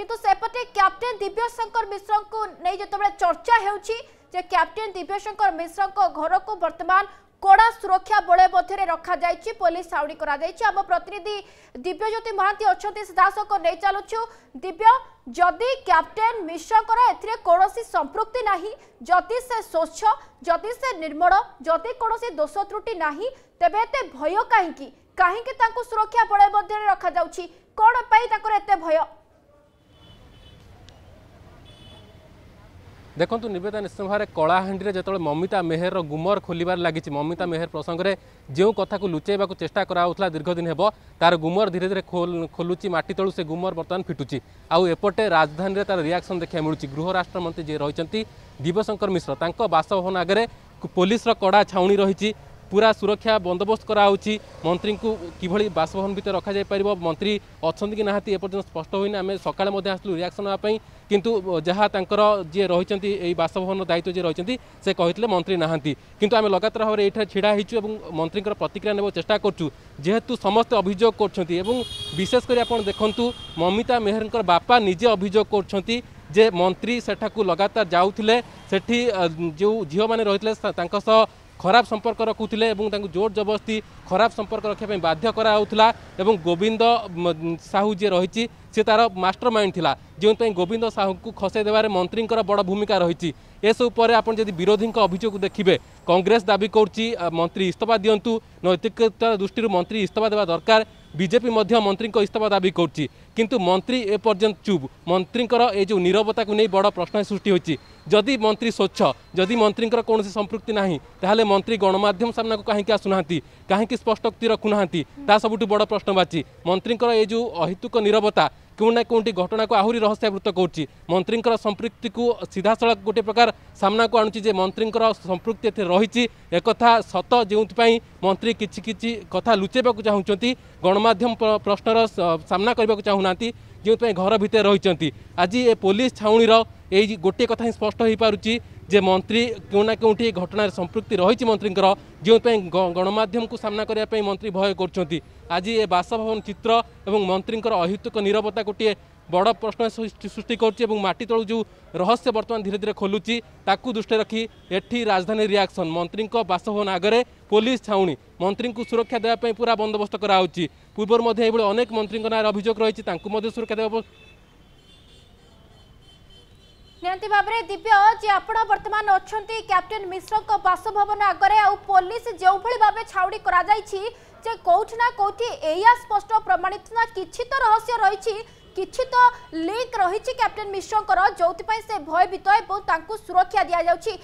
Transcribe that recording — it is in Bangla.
কিন্তু সেপটে ক্যাপ্টেন দিব্যশঙ্কর মিশ্রঙ্কু নেই যেতবে চর্চা হেউছি যে ক্যাপ্টেন দিব্যশঙ্কর মিশ্রঙ্ক ঘরকু বর্তমান কড়া সুরক্ষা বলয় মধ্যে রখাযাই পুলিশ ছাউনি করা আম প্রতিনিধি দিব্যজ্যোতি মহান্তি অনেক সিধাসখ নেই চালুছু দিব্য যদি ক্যাপ্টেন মিশ্রঙ্কর এতে কৌশি সম্পৃক্তি না যদি সে স্বচ্ছ যদি সে নির্মল যদি কৌশি দোষ ত্রুটি না তেবে এত ভয় কী কী সুরক্ষা বলয় মধ্যে রখাযাচ্ছি কোণ পাই তাঁর এত ভয় ଦେଖନ୍ତୁ ନିବେଦନ ଇସ୍ତମ୍ଭାରେ କଳାହାଣ୍ଡିରେ ଯେତେବେଳେ ମମିତା ମେହେରର ଗୁମର ଖୋଲିବାରେ ଲାଗିଛି ମମିତା ମେହେର ପ୍ରସଙ୍ଗରେ ଯେଉଁ କଥାକୁ ଲୁଚାଇବାକୁ ଚେଷ୍ଟା କରାହେଉଥିଲା ଦୀର୍ଘଦିନ ହେବ ତା'ର ଗୁମର ଧୀରେ ଧୀରେ ଖୋଲୁଛି ମାଟି ତଳୁ ସେ ଗୁମର ବର୍ତ୍ତମାନ ଫିଟୁଛି ଆଉ ଏପଟେ ରାଜଧାନୀରେ ତା'ର ରିଆକ୍ସନ୍ ଦେଖିବାକୁ ମିଳୁଛି ଗୃହରାଷ୍ଟ୍ରମନ୍ତ୍ରୀ ଯିଏ ରହିଛନ୍ତି ଦିବଶଙ୍କର ମିଶ୍ର ତାଙ୍କ ବାସଭବନ ଆଗରେ ପୋଲିସର କଡ଼ା ଛାଉଣି ରହିଛି পুরা সুরক্ষা বন্দোবস্ত করা হচ্ছে মন্ত্রী কিভাবে বাসভবন ভিতরে রখা যাই পার মন্ত্রী অনেক কি না এপর্যন্ত স্পষ্ট হয়ে আমি সকালে আসলু রিয়াকশন হওয়া কিন্তু যা তাঁর যে রয়েছেন এই বাসভবন দায়িত্ব যে রয়েছেন সে কে মন্ত্রী না কিন্তু আমি লগাতার ভাবে এইখানে ছিড়া হয়েছু এবং মন্ত্রীর প্রতিক্রিয়া নেওয়ার চেষ্টা করছু যেহেতু সমস্ত অভিযোগ করছেন এবং বিশেষ করে আপনার দেখুন মমিতা মেহরঙ্কর বাপা নিজে অভিযোগ করছেন যে মন্ত্রী সেঠাকু লগাতার যাওলে সেটি যে ঝিও মানে রয়েছে তাঁর ଖରାପ ସମ୍ପର୍କ ରଖୁଥିଲେ ଏବଂ ତାଙ୍କୁ ଜୋର ଜବରଦସ୍ତି ଖରାପ ସମ୍ପର୍କ ରଖିବା ପାଇଁ ବାଧ୍ୟ କରାହେଉଥିଲା ଏବଂ ଗୋବିନ୍ଦ ସାହୁ ଯିଏ ରହିଛି ସେ ତାର ମାଷ୍ଟର ମାଇଣ୍ଡ ଥିଲା ଯେଉଁଥିପାଇଁ ଗୋବିନ୍ଦ ସାହୁଙ୍କୁ ଖସାଇ ଦେବାରେ ମନ୍ତ୍ରୀଙ୍କର ବଡ଼ ଭୂମିକା ରହିଛି ଏସବୁ ପରେ ଆପଣ ଯଦି ବିରୋଧୀଙ୍କ ଅଭିଯୋଗ ଦେଖିବେ କଂଗ୍ରେସ ଦାବି କରୁଛି ମନ୍ତ୍ରୀ ଇସ୍ତଫା ଦିଅନ୍ତୁ ନୈତିକତା ଦୃଷ୍ଟିରୁ ମନ୍ତ୍ରୀ ଇସ୍ତଫା ଦେବା ଦରକାର ବିଜେପି ମଧ୍ୟ ମନ୍ତ୍ରୀଙ୍କ ଇସ୍ତଫା ଦାବି କରୁଛି କିନ୍ତୁ ମନ୍ତ୍ରୀ ଏପର୍ଯ୍ୟନ୍ତ ଚୁପ୍ ମନ୍ତ୍ରୀଙ୍କର ଏ ଯେଉଁ ନିରବତାକୁ ନେଇ ବଡ଼ ପ୍ରଶ୍ନ ସୃଷ୍ଟି ହୋଇଛି ଯଦି ମନ୍ତ୍ରୀ ସ୍ୱଚ୍ଛ ଯଦି ମନ୍ତ୍ରୀଙ୍କର କୌଣସି ସମ୍ପୃକ୍ତି ନାହିଁ ତାହେଲେ ମନ୍ତ୍ରୀ ଗଣମାଧ୍ୟମ ସାମ୍ନାକୁ କାହିଁକି ଆସୁନାହାନ୍ତି କାହିଁକି ସ୍ପଷ୍ଟୋକ୍ତି ରଖୁନାହାନ୍ତି ତାହା ସବୁଠୁ ବଡ଼ ପ୍ରଶ୍ନବାଚୀ ମନ୍ତ୍ରୀଙ୍କର ଏ ଯେଉଁ ଅହେତୁକ ନିରବତା କେଉଁ ନା କେଉଁଠି ଘଟଣାକୁ ଆହୁରି ରହସ୍ୟାବୃତ କରୁଛି ମନ୍ତ୍ରୀଙ୍କର ସମ୍ପୃକ୍ତିକୁ ସିଧାସଳଖ ଗୋଟିଏ ପ୍ରକାର ସାମ୍ନାକୁ ଆଣୁଛି ଯେ ମନ୍ତ୍ରୀଙ୍କର ସମ୍ପୃକ୍ତି ଏଥିରେ ରହିଛି ଏକଥା ସତ ଯେଉଁଥିପାଇଁ ମନ୍ତ୍ରୀ କିଛି କିଛି କଥା ଲୁଚାଇବାକୁ ଚାହୁଁଛନ୍ତି ଗଣମାଧ୍ୟମ ପ୍ରଶ୍ନର ସାମ୍ନା କରିବାକୁ ଚାହୁଁନାହାନ୍ତି ନାହାନ୍ତି ଯେଉଁଥିପାଇଁ ଘର ଭିତରେ ରହିଛନ୍ତି ଆଜି ଏ ପୋଲିସ ଛାଉଣୀର ଏଇ ଗୋଟିଏ କଥା ହିଁ ସ୍ପଷ୍ଟ ହୋଇପାରୁଛି ଯେ ମନ୍ତ୍ରୀ କେଉଁ ନା କେଉଁଠି ଏ ଘଟଣାରେ ସମ୍ପୃକ୍ତି ରହିଛି ମନ୍ତ୍ରୀଙ୍କର ଯେଉଁଥିପାଇଁ ଗଣମାଧ୍ୟମକୁ ସାମ୍ନା କରିବା ପାଇଁ ମନ୍ତ୍ରୀ ଭୟ କରୁଛନ୍ତି ଆଜି ଏ ବାସଭବନ ଚିତ୍ର ଏବଂ ମନ୍ତ୍ରୀଙ୍କର ଅହିତୁକ ନିରବତା ଗୋଟିଏ বড় প্রশ্ন সৃষ্টি করছে এবং মাটি তলু যে রহস্য বর্তমান ধীরে ধীরে খোলুচি তাকে দৃষ্টি রাখি এটি রাজধানী রিয়াকশন মন্ত্রী বাসভবন আগে পুলিশ ছাউনি মন্ত্রী সুরক্ষা দেওয়া পুরা বন্দোবস্ত করা হচ্ছে পূর্বর মধ্যে এইভাবে অনেক মন্ত্রী নাঁর অভিযোগ রয়েছে তাঁকু সুরক্ষা দেওয়া ନିହାତି ଭାବରେ ଦିବ୍ୟ ଯେ ଆପଣ ବର୍ତ୍ତମାନ ଅଛନ୍ତି କ୍ୟାପ୍ଟେନ୍ ମିଶ୍ରଙ୍କ ବାସଭବନ ଆଗରେ ଆଉ যেভাবে ভাবে ଭାବେ করা যাই যে কোটি না কোটি ଏଇଆ স্পষ্ট প্রমাণিত না কিছু তো রহস্য রয়েছে କିଛି ତ ଲିଙ୍କ୍ ରହିଛି କ୍ୟାପ୍ଟେନ୍ ମିଶ୍ରଙ୍କର ଯେଉଁଥିପାଇଁ ସେ ଭୟଭୀତ ଏବଂ ତାଙ୍କୁ ସୁରକ୍ଷା ଦିଆଯାଉଛି